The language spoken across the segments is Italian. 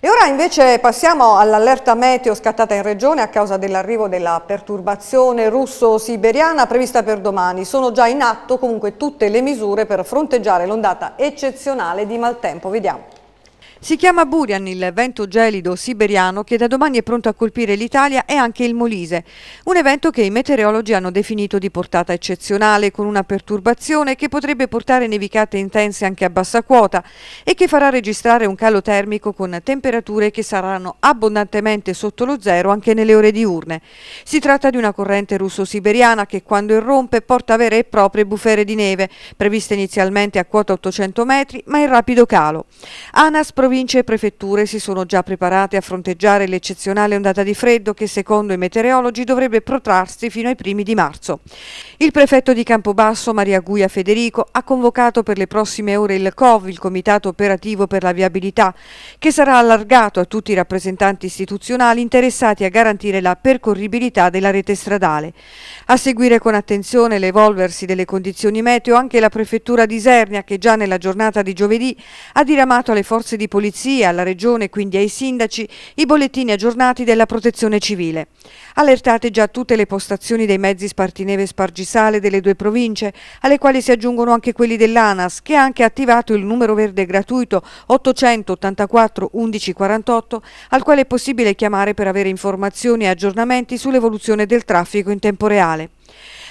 E ora invece passiamo all'allerta meteo scattata in regione a causa dell'arrivo della perturbazione russo-siberiana prevista per domani. Sono già in atto comunque tutte le misure per fronteggiare l'ondata eccezionale di maltempo. Vediamo. Si chiama Burian il vento gelido siberiano che da domani è pronto a colpire l'Italia e anche il Molise, un evento che i meteorologi hanno definito di portata eccezionale con una perturbazione che potrebbe portare nevicate intense anche a bassa quota e che farà registrare un calo termico con temperature che saranno abbondantemente sotto lo zero anche nelle ore diurne. Si tratta di una corrente russo-siberiana che quando irrompe porta vere e proprie bufere di neve, previste inizialmente a quota 800 metri ma in rapido calo. ANAS Province e prefetture si sono già preparate a fronteggiare l'eccezionale ondata di freddo che secondo i meteorologi dovrebbe protrarsi fino ai primi di marzo. Il prefetto di Campobasso, Maria Guia Federico, ha convocato per le prossime ore il COV, il Comitato Operativo per la Viabilità, che sarà allargato a tutti i rappresentanti istituzionali interessati a garantire la percorribilità della rete stradale. A seguire con attenzione l'evolversi delle condizioni meteo anche la prefettura di Isernia che già nella giornata di giovedì ha diramato alle forze di polizia polizia, alla regione, e quindi ai sindaci, i bollettini aggiornati della protezione civile. Allertate già tutte le postazioni dei mezzi Spartineve e Spargisale delle due province, alle quali si aggiungono anche quelli dell'ANAS, che ha anche attivato il numero verde gratuito 884 1148, al quale è possibile chiamare per avere informazioni e aggiornamenti sull'evoluzione del traffico in tempo reale.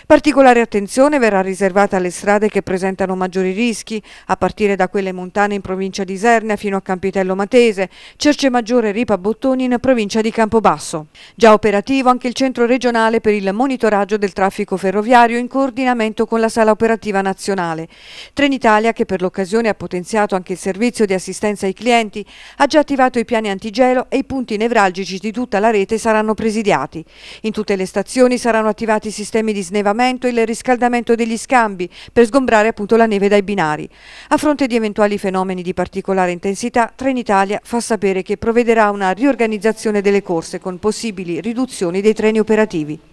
Particolare attenzione verrà riservata alle strade che presentano maggiori rischi, a partire da quelle montane in provincia di Isernia fino a Campitello Matese, Cercemaggiore e Ripa Bottoni in provincia di Campobasso. Già operativo anche il centro regionale per il monitoraggio del traffico ferroviario in coordinamento con la sala operativa nazionale. Trenitalia, che per l'occasione ha potenziato anche il servizio di assistenza ai clienti, ha già attivato i piani antigelo e i punti nevralgici di tutta la rete saranno presidiati. In tutte le stazioni saranno attivati sistemi di snevamento l'accorpamento e il riscaldamento degli scambi per sgombrare appunto la neve dai binari. A fronte di eventuali fenomeni di particolare intensità, Trenitalia fa sapere che provvederà a una riorganizzazione delle corse con possibili riduzioni dei treni operativi.